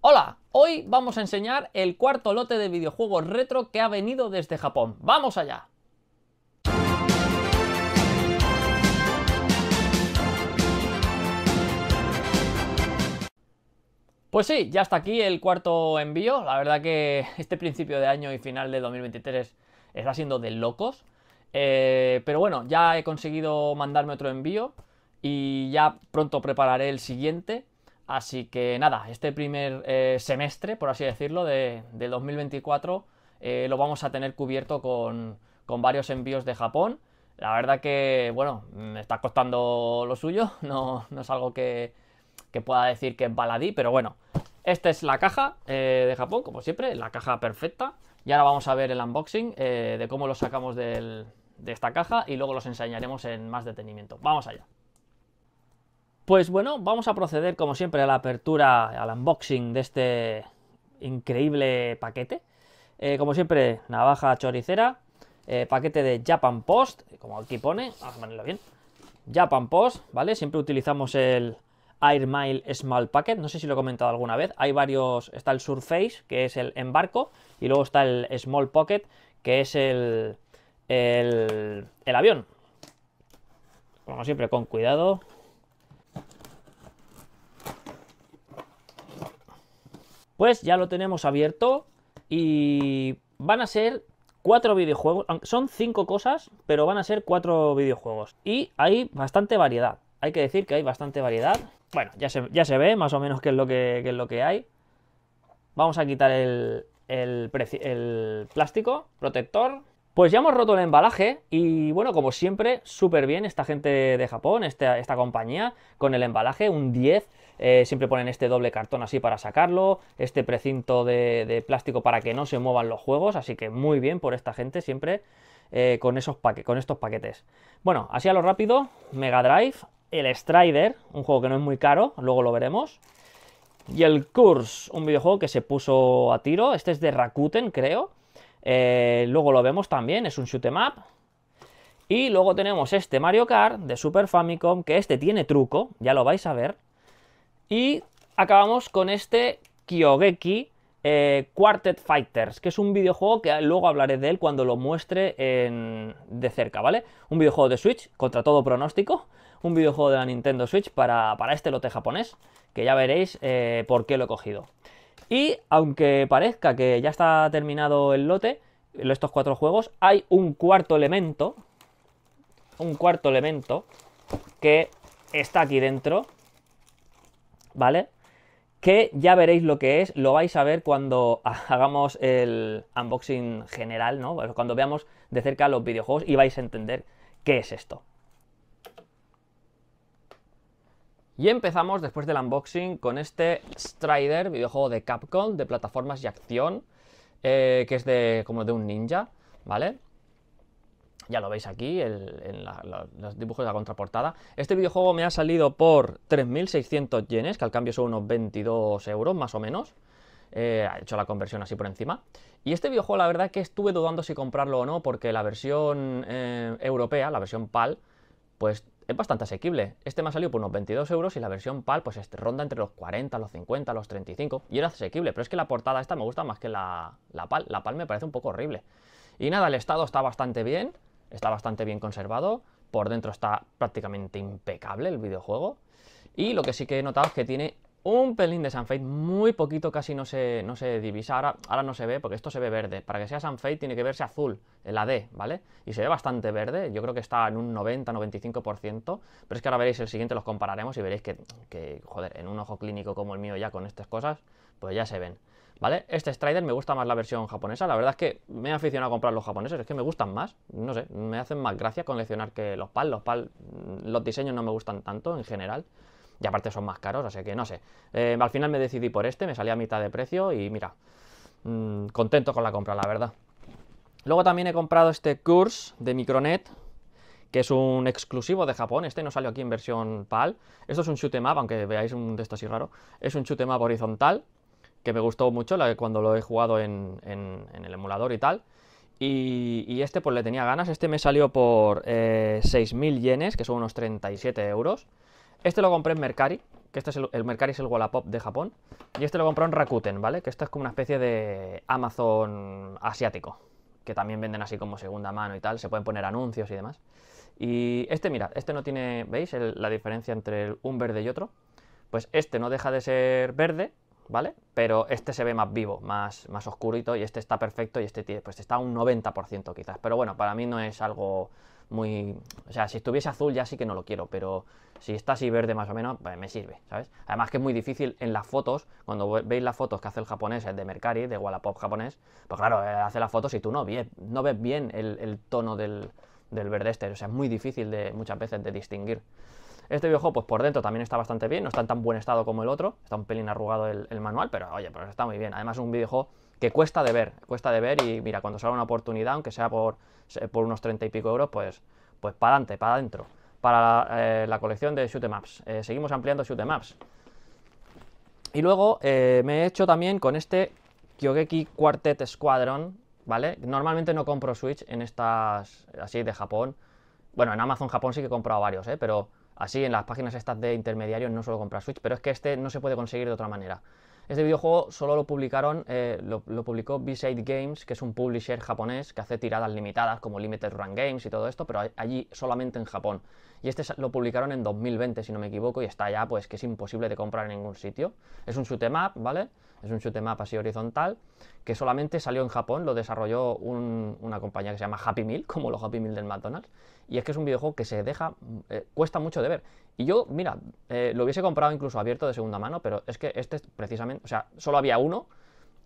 Hola, hoy vamos a enseñar el cuarto lote de videojuegos retro que ha venido desde Japón. ¡Vamos allá! Pues sí, ya está aquí el cuarto envío. La verdad que este principio de año y final de 2023 está siendo de locos. Eh, pero bueno, ya he conseguido mandarme otro envío y ya pronto prepararé el siguiente. Así que nada, este primer eh, semestre, por así decirlo, de, 2024 eh, lo vamos a tener cubierto con, varios envíos de Japón. La verdad que, bueno, me mm, está costando lo suyo, no, no es algo que, pueda decir que es baladí, pero bueno. Esta es la caja eh, de Japón, como siempre, la caja perfecta. Y ahora vamos a ver el unboxing de cómo lo sacamos de esta caja y luego los enseñaremos en más detenimiento. Vamos allá. Pues bueno, vamos a proceder como siempre a la apertura, al unboxing de este increíble paquete. Eh, como siempre, navaja choricera, eh, paquete de Japan Post, como aquí pone, vamos a ponerlo bien. Japan Post, ¿vale? Siempre utilizamos el Airmail Small Packet, no sé si lo he comentado alguna vez. Hay varios, está el Surface, que es el embarco, y luego está el Small Pocket, que es el, el, el avión. Como siempre, con cuidado, pues ya lo tenemos abierto y van a ser cuatro videojuegos, son cinco cosas, pero van a ser cuatro videojuegos. Y hay bastante variedad, hay que decir que hay bastante variedad. Bueno, ya se, ya se ve más o menos qué es lo que, es lo que hay. Vamos a quitar el, el, el plástico protector pues ya hemos roto el embalaje y bueno, como siempre, súper bien esta gente de Japón, esta, esta compañía, con el embalaje, un 10. Eh, siempre ponen este doble cartón así para sacarlo, este precinto de, plástico para que no se muevan los juegos, así que muy bien por esta gente siempre eh, con, esos con estos paquetes. Bueno, así a lo rápido, Mega Drive, el Strider, un juego que no es muy caro, luego lo veremos. Y el Curse, un videojuego que se puso a tiro, este es de Rakuten creo, eh, luego lo vemos también, es un em up. Y luego tenemos este Mario Kart de Super Famicom, que este tiene truco, ya lo vais a ver. Y acabamos con este Kyogeki eh, Quartet Fighters, que es un videojuego que luego hablaré de él cuando lo muestre de cerca, ¿vale? Un videojuego de Switch, contra todo pronóstico, un videojuego de la Nintendo Switch para, este lote japonés, que ya veréis eh, por qué lo he cogido. Y aunque parezca que ya está terminado el lote, estos cuatro juegos, hay un cuarto elemento, un cuarto elemento que está aquí dentro, ¿vale? Que ya veréis lo que es, lo vais a ver cuando hagamos el unboxing general, ¿no? Cuando veamos de cerca los videojuegos y vais a entender qué es esto. Y empezamos después del unboxing con este Strider, videojuego de Capcom, de plataformas y acción, eh, que es de como de un ninja, ¿vale? Ya lo veis aquí, en los dibujos de la contraportada. Este videojuego me ha salido por 3.600 yenes, que al cambio son unos 22 euros más o menos. Eh, ha hecho la conversión así por encima. Y este videojuego, la verdad es que estuve dudando si comprarlo o no, porque la versión eh, europea, la versión PAL, pues es bastante asequible. Este me ha salido por unos 22 euros y la versión PAL pues ronda entre los 40, los 50, los 35 y era asequible, pero es que la portada esta me gusta más que la, la PAL. La PAL me parece un poco horrible. Y nada, el estado está bastante bien, está bastante bien conservado, por dentro está prácticamente impecable el videojuego. Y lo que sí que he notado es que tiene un pelín de Sunfade, muy poquito, casi no se, no se divisa. Ahora, no se ve, porque esto se ve verde. Para que sea Sunfade tiene que verse azul, la D, ¿vale? Y se ve bastante verde, yo creo que está en un 90-95%, pero es que ahora veréis el siguiente, los compararemos y veréis que, que, joder, en un ojo clínico como el mío ya con estas cosas, pues ya se ven. ¿Vale? Este Strider me gusta más la versión japonesa, la verdad es que me he aficionado a comprar los japoneses, es que me gustan más, no sé, me hacen más gracia coleccionar que los PAL, los PAL, los diseños no me gustan tanto en general, y aparte son más caros, así que no sé. Eh, al final me decidí por este, me salía a mitad de precio y mira, mm, contento con la compra, la verdad. Luego también he comprado este Curse de Micronet, que es un exclusivo de Japón. Este no salió aquí en versión PAL. Esto es un shoot em aunque veáis un de así raro. Es un shoot em horizontal, que me gustó mucho cuando lo he jugado en, el emulador y tal. Y, este pues le tenía ganas. Este me salió por 6.000 eh, yenes, que son unos 37 euros. Este lo compré en Mercari, que este es el, Mercari es el Wallapop de Japón. Y este lo compré en Rakuten, ¿vale? Que esto es como una especie de Amazon asiático, que también venden así como segunda mano y tal, se pueden poner anuncios y demás. Y este, mira, este no tiene, ¿veis la diferencia entre un verde y otro? Pues este no deja de ser verde, ¿vale? Pero este se ve más vivo, más, más oscurito y este está perfecto y este pues está un 90% quizás. Pero bueno, para mí no es algo muy... O sea, si estuviese azul ya sí que no lo quiero, pero si está así verde más o menos, pues me sirve, ¿sabes? Además que es muy difícil en las fotos, cuando veis las fotos que hace el japonés, el de Mercari, de Wallapop japonés, pues claro, eh, hace las fotos y tú no, no ves bien el, tono del, del, verde este, o sea, es muy difícil de, muchas veces de distinguir. Este videojuego, pues por dentro también está bastante bien, no está en tan buen estado como el otro, está un pelín arrugado el, el manual, pero oye, pero pues está muy bien. Además es un videojuego que cuesta de ver, cuesta de ver y mira, cuando salga una oportunidad, aunque sea por, por unos 30 y pico euros, pues, pues para adelante, para adentro, para la eh, colección de Shoot Maps. Eh, seguimos ampliando Shoot Maps. y luego eh, me he hecho también con este Kyogeki Quartet Squadron, ¿vale? Normalmente no compro Switch en estas, así de Japón. Bueno, en Amazon Japón sí que he comprado varios, ¿eh? Pero así en las páginas estas de intermediarios no suelo comprar Switch, pero es que este no se puede conseguir de otra manera. Este videojuego solo lo publicaron, eh, lo, publicó b Games, que es un publisher japonés que hace tiradas limitadas como Limited Run Games y todo esto, pero allí solamente en Japón. Y este lo publicaron en 2020, si no me equivoco, y está ya pues que es imposible de comprar en ningún sitio. Es un shoot'em ¿vale? Es un shoot'em up así horizontal que solamente salió en Japón, lo desarrolló una compañía que se llama Happy Meal, como los Happy Meal del McDonald's. Y es que es un videojuego que se deja, eh, cuesta mucho de ver. Y yo, mira, eh, lo hubiese comprado incluso abierto de segunda mano, pero es que este precisamente, o sea, solo había uno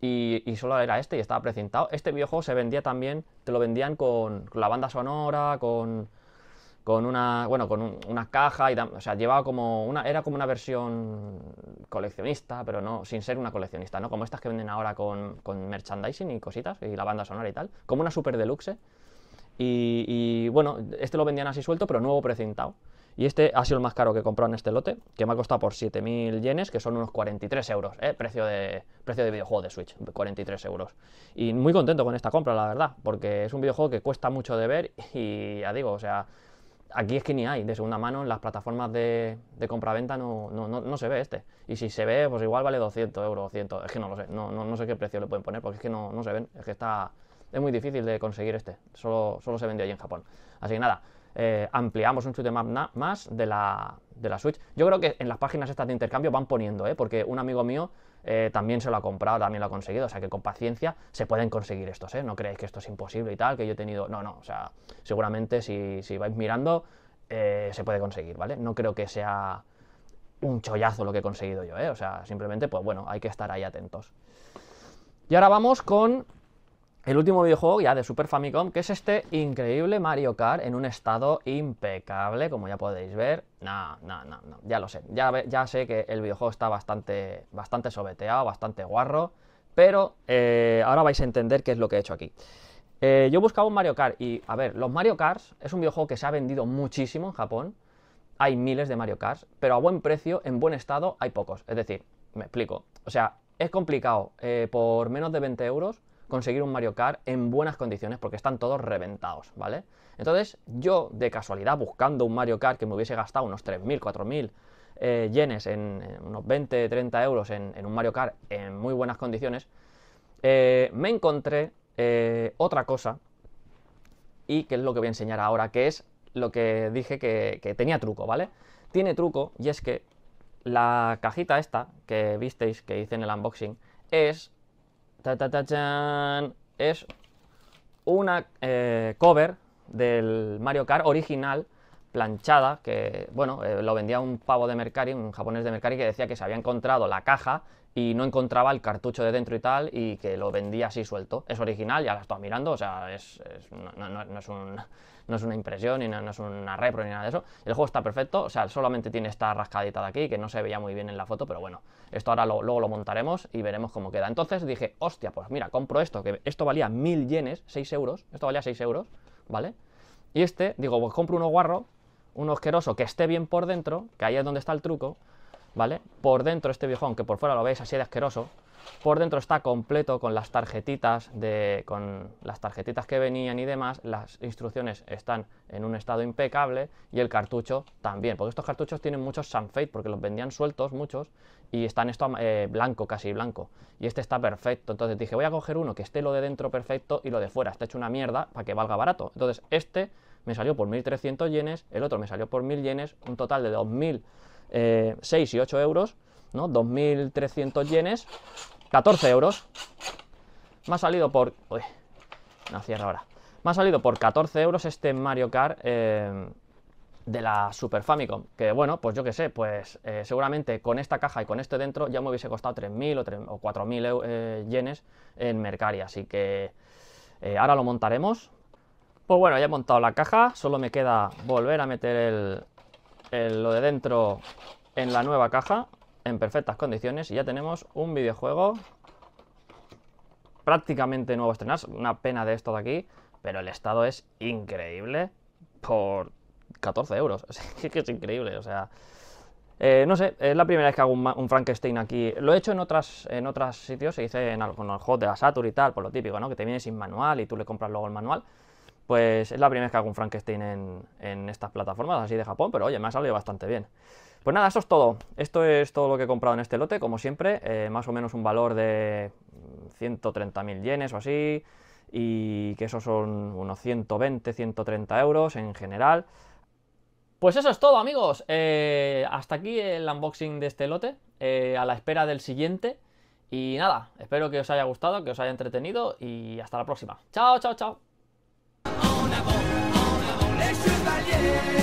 y, solo era este y estaba precintado. Este videojuego se vendía también, te lo vendían con la banda sonora, con con una, bueno, con una caja y o sea, llevaba como una, era como una versión coleccionista, pero no, sin ser una coleccionista, ¿no? Como estas que venden ahora con, merchandising y cositas, y la banda sonora y tal, como una super deluxe. Y, bueno, este lo vendían así suelto, pero nuevo precintado. Y este ha sido el más caro que he comprado en este lote, que me ha costado por 7.000 yenes, que son unos 43 euros, ¿eh? precio, de, precio de videojuego de Switch, 43 euros. Y muy contento con esta compra, la verdad, porque es un videojuego que cuesta mucho de ver y ya digo, o sea, aquí es que ni hay, de segunda mano en las plataformas de, de compra-venta no, no, no, se ve este. Y si se ve, pues igual vale 200 euros, 200, es que no lo sé, no, no, sé qué precio le pueden poner, porque es que no, se ven, es que está, es muy difícil de conseguir este, solo, solo se vende allí en Japón. Así que nada, eh, ampliamos un chute más de la, de la Switch. Yo creo que en las páginas estas de intercambio van poniendo, ¿eh? porque un amigo mío eh, también se lo ha comprado, también lo ha conseguido. O sea que con paciencia se pueden conseguir estos, ¿eh? No creéis que esto es imposible y tal, que yo he tenido. No, no, o sea, seguramente si, si vais mirando, eh, se puede conseguir, ¿vale? No creo que sea un chollazo lo que he conseguido yo, ¿eh? O sea, simplemente, pues bueno, hay que estar ahí atentos. Y ahora vamos con el último videojuego ya de Super Famicom, que es este increíble Mario Kart en un estado impecable, como ya podéis ver. No, no, no, no ya lo sé. Ya, sé que el videojuego está bastante, bastante sobeteado, bastante guarro, pero eh, ahora vais a entender qué es lo que he hecho aquí. Eh, yo buscaba un Mario Kart y, a ver, los Mario Karts es un videojuego que se ha vendido muchísimo en Japón. Hay miles de Mario Karts, pero a buen precio, en buen estado, hay pocos. Es decir, me explico. O sea, es complicado eh, por menos de 20 euros conseguir un Mario Kart en buenas condiciones porque están todos reventados, ¿vale? Entonces, yo de casualidad buscando un Mario Kart que me hubiese gastado unos 3.000, 4.000 eh, yenes, en, eh, unos 20, 30 euros en, un Mario Kart en muy buenas condiciones, eh, me encontré otra cosa y que es lo que voy a enseñar ahora, que es lo que dije que tenía truco, ¿vale? Tiene truco y es que la cajita esta que visteis, que hice en el unboxing, es ta, es una eh, cover del Mario Kart original planchada que, bueno, eh, lo vendía un pavo de Mercari, un japonés de Mercari que decía que se había encontrado la caja y no encontraba el cartucho de dentro y tal, y que lo vendía así suelto. Es original, ya lo estaba mirando, o sea, es, no, es una impresión, ni no, es una repro, ni nada de eso. El juego está perfecto, o sea, solamente tiene esta rascadita de aquí, que no se veía muy bien en la foto, pero bueno, esto ahora luego lo montaremos y veremos cómo queda. Entonces dije, hostia, pues mira, compro esto, que esto valía mil yenes, seis euros, esto valía seis euros, ¿vale? Y este, digo, pues compro uno guarro, uno osqueroso que esté bien por dentro, que ahí es donde está el truco, ¿vale? Por dentro este viejón, que por fuera lo veis así de asqueroso, por dentro está completo con las tarjetitas de, con las tarjetitas que venían y demás, las instrucciones están en un estado impecable y el cartucho también, porque estos cartuchos tienen muchos sunfade porque los vendían sueltos muchos y están esto eh, blanco, casi blanco, y este está perfecto, entonces dije voy a coger uno que esté lo de dentro perfecto y lo de fuera, está hecho una mierda para que valga barato, entonces este me salió por 1300 yenes, el otro me salió por 1000 yenes, un total de 2000 6 eh, y 8 euros, ¿no? 2.300 yenes, 14 euros. Me ha salido por... Uy, no ahora. Me ha salido por 14 euros este Mario Kart eh, de la Super Famicom. Que bueno, pues yo qué sé, pues eh, seguramente con esta caja y con este dentro ya me hubiese costado 3.000 o, 4.000 yenes en Mercari. Así que ahora lo montaremos. Pues bueno, ya he montado la caja, solo me queda volver a meter el, lo de dentro en la nueva caja, en perfectas condiciones, y ya tenemos un videojuego prácticamente nuevo estrenar Una pena de esto de aquí, pero el estado es increíble por 14 euros. que es increíble, o sea... Eh, no sé, es la primera vez que hago un, Frankenstein aquí. Lo he hecho en otras en otros sitios, se dice en algunos hot de la Saturn y tal, por lo típico, ¿no? Que te viene sin manual y tú le compras luego el manual pues es la primera vez que hago un Frankenstein en, estas plataformas, así de Japón, pero oye, me ha salido bastante bien. Pues nada, eso es todo. Esto es todo lo que he comprado en este lote, como siempre, eh, más o menos un valor de 130.000 yenes o así, y que eso son unos 120, 130 euros en general. Pues eso es todo amigos, eh, hasta aquí el unboxing de este lote, eh, a la espera del siguiente. Y nada, espero que os haya gustado, que os haya entretenido y hasta la próxima. Chao, chao, chao. yeah.